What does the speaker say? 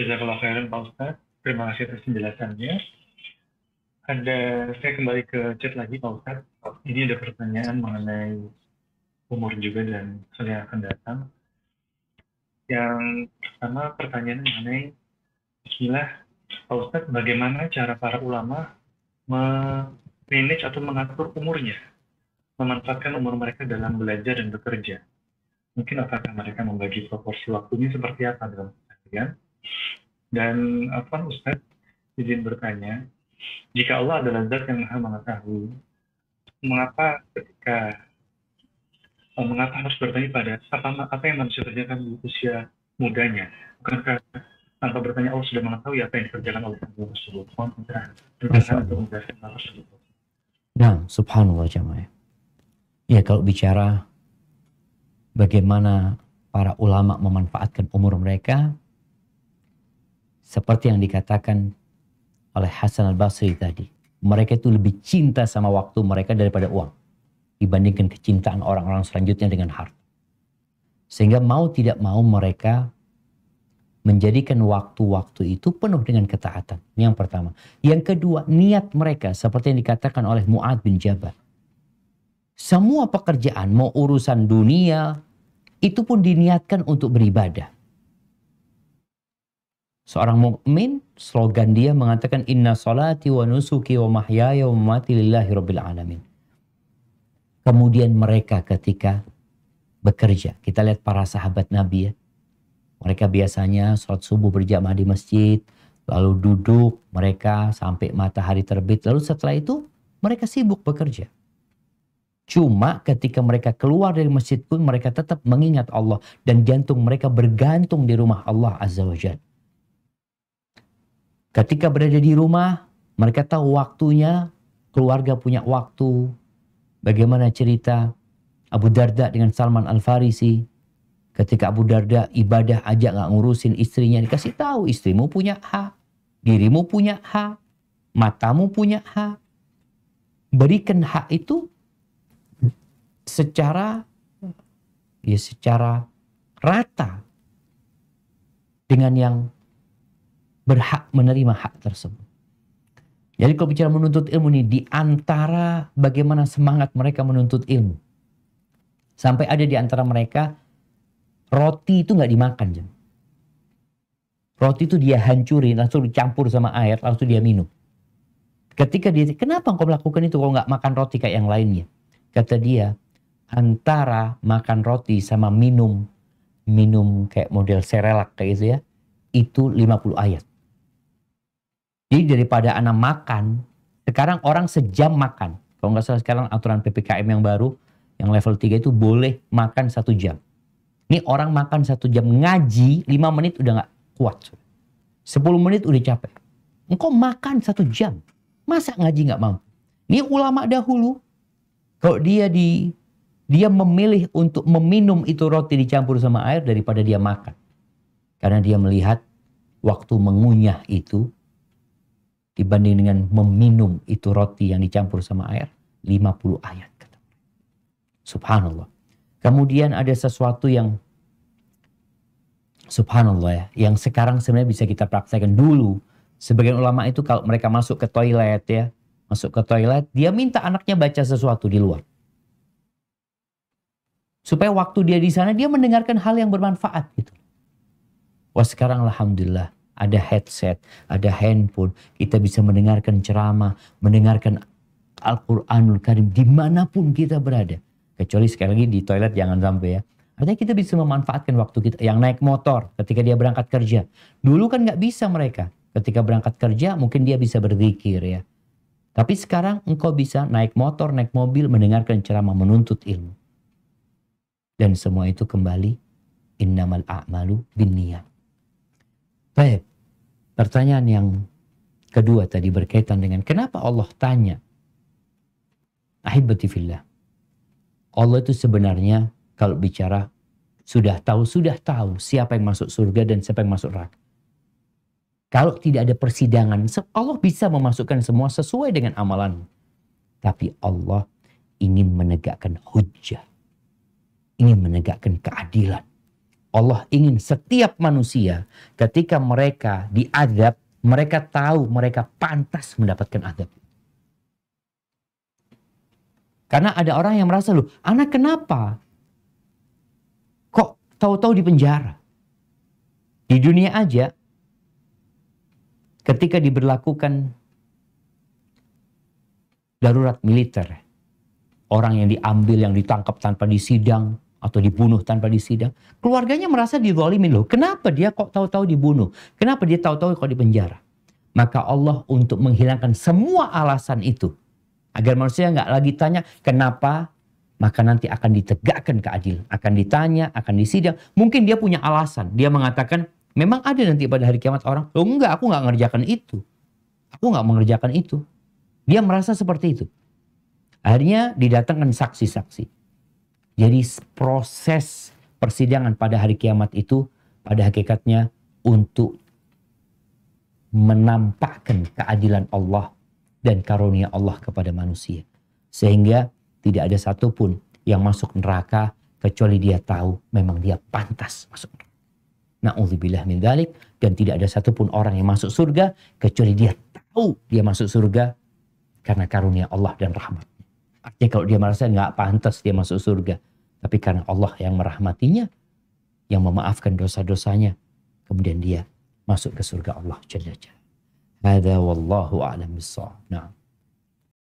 Jazakallah khairan Pak Ustaz. Terima kasih atas penjelasannya. Ada, saya kembali ke chat lagi Pak Ustaz. Ini ada pertanyaan mengenai umur juga dan saya akan datang. Yang pertama pertanyaan mengenai istilah Pak Ustaz, bagaimana cara para ulama memanage atau mengatur umurnya, memanfaatkan umur mereka dalam belajar dan bekerja? Mungkin apakah mereka membagi proporsi waktunya seperti apa dalam keseharian? Dan apa Ustaz, izin bertanya, jika Allah adalah zat yang maha mengetahui, mengapa ketika oh, mengapa harus bertanya pada apa apa yang manusia kerjakan di usia mudanya? Bukankah tanpa bertanya Allah sudah mengetahui apa yang dikerjakan oleh Allah tersebut? Mohon penjelasan Nah, subhanallah jamaah. Ya kalau bicara bagaimana para ulama memanfaatkan umur mereka, seperti yang dikatakan oleh Hasan al-Basri tadi. Mereka itu lebih cinta sama waktu mereka daripada uang. Dibandingkan kecintaan orang-orang selanjutnya dengan harta. Sehingga mau tidak mau mereka menjadikan waktu-waktu itu penuh dengan ketaatan. Ini yang pertama. Yang kedua, niat mereka seperti yang dikatakan oleh Mu'ad bin Jabal. Semua pekerjaan, mau urusan dunia, itu pun diniatkan untuk beribadah. Seorang mukmin slogan dia mengatakan inna salati wa nusuki wa mahyaya wa mamati lillahi rabbil alamin. Kemudian mereka ketika bekerja. Kita lihat para sahabat Nabi ya. Mereka biasanya sholat subuh berjamaah di masjid, lalu duduk mereka sampai matahari terbit. Lalu setelah itu mereka sibuk bekerja. Cuma ketika mereka keluar dari masjid pun mereka tetap mengingat Allah dan jantung mereka bergantung di rumah Allah Azza wa Jalla. Ketika berada di rumah, mereka tahu waktunya, keluarga punya waktu, bagaimana cerita Abu Darda dengan Salman Al-Farisi. Ketika Abu Darda ibadah aja nggak ngurusin istrinya, dikasih tahu istrimu punya hak, dirimu punya hak, matamu punya hak. Berikan hak itu secara ya secara rata dengan yang berhak menerima hak tersebut. Jadi kalau bicara menuntut ilmu ini di antara bagaimana semangat mereka menuntut ilmu. Sampai ada di antara mereka roti itu nggak dimakan. Jam. Roti itu dia hancurin, langsung dicampur sama air, langsung dia minum. Ketika dia, kenapa engkau melakukan itu kalau nggak makan roti kayak yang lainnya? Kata dia, antara makan roti sama minum, minum kayak model serelak kayak gitu ya, itu 50 ayat. Jadi daripada anak makan, sekarang orang sejam makan. Kalau nggak salah sekarang aturan PPKM yang baru, yang level 3 itu boleh makan satu jam. Ini orang makan satu jam ngaji, 5 menit udah nggak kuat. 10 menit udah capek. Engkau makan satu jam. Masa ngaji nggak mampu? Ini ulama dahulu. Kalau dia di dia memilih untuk meminum itu roti dicampur sama air daripada dia makan. Karena dia melihat waktu mengunyah itu dibanding dengan meminum itu roti yang dicampur sama air 50 ayat kata. Subhanallah. Kemudian ada sesuatu yang subhanallah ya, yang sekarang sebenarnya bisa kita praktekkan dulu. Sebagian ulama itu kalau mereka masuk ke toilet ya, masuk ke toilet, dia minta anaknya baca sesuatu di luar. Supaya waktu dia di sana dia mendengarkan hal yang bermanfaat gitu. Wah sekarang alhamdulillah ada headset, ada handphone, kita bisa mendengarkan ceramah, mendengarkan Al-Quranul Karim dimanapun kita berada. Kecuali sekali lagi di toilet jangan sampai ya. Artinya kita bisa memanfaatkan waktu kita yang naik motor ketika dia berangkat kerja. Dulu kan nggak bisa mereka. Ketika berangkat kerja mungkin dia bisa berzikir ya. Tapi sekarang engkau bisa naik motor, naik mobil, mendengarkan ceramah, menuntut ilmu. Dan semua itu kembali innamal a'malu niat. Baik, Pertanyaan yang kedua tadi berkaitan dengan kenapa Allah tanya? Ahibati fillah. Allah itu sebenarnya kalau bicara sudah tahu, sudah tahu siapa yang masuk surga dan siapa yang masuk neraka. Kalau tidak ada persidangan, Allah bisa memasukkan semua sesuai dengan amalan. Tapi Allah ingin menegakkan hujah. Ingin menegakkan keadilan. Allah ingin setiap manusia ketika mereka diadab, mereka tahu mereka pantas mendapatkan adab. Karena ada orang yang merasa loh, anak kenapa? Kok tahu-tahu di penjara? Di dunia aja ketika diberlakukan darurat militer, orang yang diambil, yang ditangkap tanpa disidang, atau dibunuh tanpa disidang. Keluarganya merasa dizalimi loh. Kenapa dia kok tahu-tahu dibunuh? Kenapa dia tahu-tahu kok dipenjara? Maka Allah untuk menghilangkan semua alasan itu. Agar manusia nggak lagi tanya kenapa maka nanti akan ditegakkan keadilan. Akan ditanya, akan disidang. Mungkin dia punya alasan. Dia mengatakan, memang ada nanti pada hari kiamat orang, oh enggak, aku nggak mengerjakan itu. Aku nggak mengerjakan itu. Dia merasa seperti itu. Akhirnya didatangkan saksi-saksi jadi proses persidangan pada hari kiamat itu pada hakikatnya untuk menampakkan keadilan Allah dan karunia Allah kepada manusia. Sehingga tidak ada satupun yang masuk neraka kecuali dia tahu memang dia pantas masuk neraka. Na'udzubillah min dalik. Dan tidak ada satupun orang yang masuk surga kecuali dia tahu dia masuk surga karena karunia Allah dan rahmat Artinya kalau dia merasa nggak pantas dia masuk surga. Tapi karena Allah yang merahmatinya, yang memaafkan dosa-dosanya, kemudian dia masuk ke surga Allah Jalla Jalla. Hada wallahu a'lam Nah.